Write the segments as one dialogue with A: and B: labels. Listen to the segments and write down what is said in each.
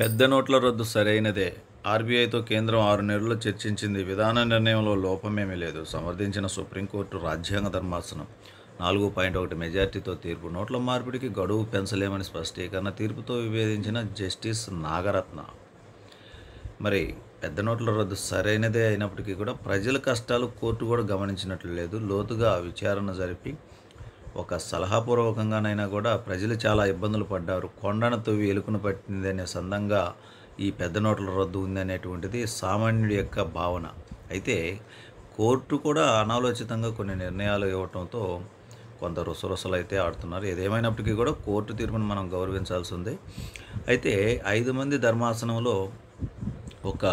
A: పెద్ద నోట్ల రద్దు సరైనదే ఆర్బీఐతో కేంద్రం ఆరు నెలల్లో చర్చించింది విధాన నిర్ణయంలో లోపమేమీ లేదు సమర్థించిన సుప్రీంకోర్టు రాజ్యాంగ ధర్మాసనం నాలుగు పాయింట్ ఒకటి మెజార్టీతో తీర్పు నోట్ల మార్పిడికి గడువు పెంచలేమని స్పష్టీకరణ తీర్పుతో విభేదించిన జస్టిస్ నాగరత్న మరి పెద్ద నోట్ల రద్దు సరైనదే అయినప్పటికీ కూడా ప్రజల కష్టాలు కోర్టు కూడా గమనించినట్లు లేదు లోతుగా విచారణ జరిపి ఒక సలహాపూర్వకంగానైనా కూడా ప్రజలు చాలా ఇబ్బందులు పడ్డారు కొండను తవ్వి ఎలుకను పట్టింది అనే సందంగా ఈ పెద్ద నోట్ల రద్దు ఉంది అనేటువంటిది సామాన్యుడి యొక్క భావన అయితే కోర్టు కూడా అనాలోచితంగా కొన్ని నిర్ణయాలు ఇవ్వటంతో కొంత రుసరుసలు అయితే ఆడుతున్నారు ఏదేమైనప్పటికీ కూడా కోర్టు తీర్పును మనం గౌరవించాల్సి ఉంది అయితే ఐదు మంది ధర్మాసనంలో ఒక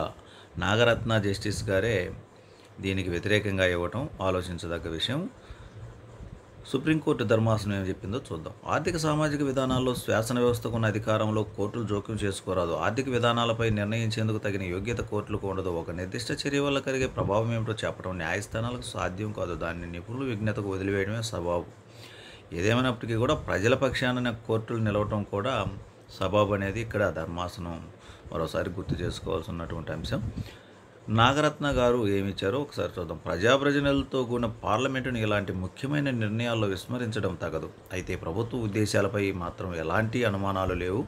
A: నాగరత్న జస్టిస్ గారే దీనికి వ్యతిరేకంగా ఇవ్వటం ఆలోచించదగ్గ విషయం సుప్రీంకోర్టు ధర్మాసనం ఏం చెప్పిందో చూద్దాం ఆర్థిక సామాజిక విధానాల్లో శాసన వ్యవస్థకు ఉన్న అధికారంలో కోర్టులు జోక్యం చేసుకోరాదు ఆర్థిక విధానాలపై నిర్ణయించేందుకు తగిన యోగ్యత కోర్టులకు ఉండదు ఒక నిర్దిష్ట చర్య వల్ల కలిగే ప్రభావం ఏమిటో చెప్పడం న్యాయస్థానాలకు సాధ్యం కాదు దాన్ని నిపుణులు విజ్ఞతకు వదిలివేయడమే సబాబు ఏదేమైనప్పటికీ కూడా ప్రజల పక్షాన కోర్టులు నిలవటం కూడా సబాబు అనేది ఇక్కడ ధర్మాసనం మరోసారి గుర్తు చేసుకోవాల్సి ఉన్నటువంటి అంశం నాగరత్న గారు ఏమిచ్చారో ఒకసారి చూద్దాం ప్రజాప్రజనలతో కూడిన పార్లమెంటుని ఇలాంటి ముఖ్యమైన నిర్ణయాల్లో విస్మరించడం తగదు అయితే ప్రభుత్వ ఉద్దేశాలపై మాత్రం ఎలాంటి అనుమానాలు లేవు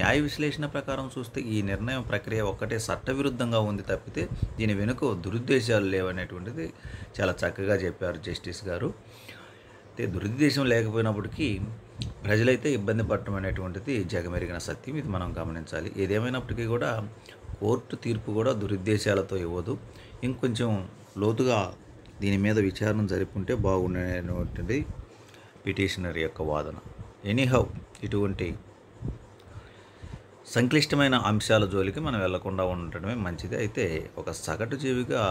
A: న్యాయ విశ్లేషణ ప్రకారం చూస్తే ఈ నిర్ణయం ప్రక్రియ ఒక్కటే చట్టవిరుద్ధంగా ఉంది తప్పితే దీని వెనుక దురుద్దేశాలు లేవనేటువంటిది చాలా చక్కగా చెప్పారు జస్టిస్ గారు అయితే దురుద్దేశం లేకపోయినప్పటికీ ప్రజలైతే ఇబ్బంది పడటం అనేటువంటిది జగమెరిగిన సత్యం ఇది మనం గమనించాలి ఏదేమైనప్పటికీ కూడా కోర్టు తీర్పు కూడా దురుద్దేశాలతో ఇవ్వదు ఇంకొంచెం లోతుగా దీని మీద విచారణ జరుపుకుంటే బాగుండేటువంటిది పిటిషనర్ యొక్క వాదన ఎనీహౌ ఇటువంటి సంక్లిష్టమైన అంశాల జోలికి మనం వెళ్లకుండా ఉండటమే మంచిది అయితే ఒక సగటు జీవిగా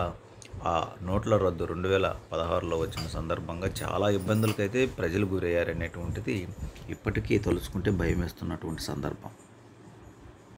A: ఆ నోట్ల రద్దు రెండు వేల పదహారులో వచ్చిన సందర్భంగా చాలా ఇబ్బందులకైతే ప్రజలు గురయ్యారనేటువంటిది ఇప్పటికీ తలుచుకుంటే భయం వేస్తున్నటువంటి సందర్భం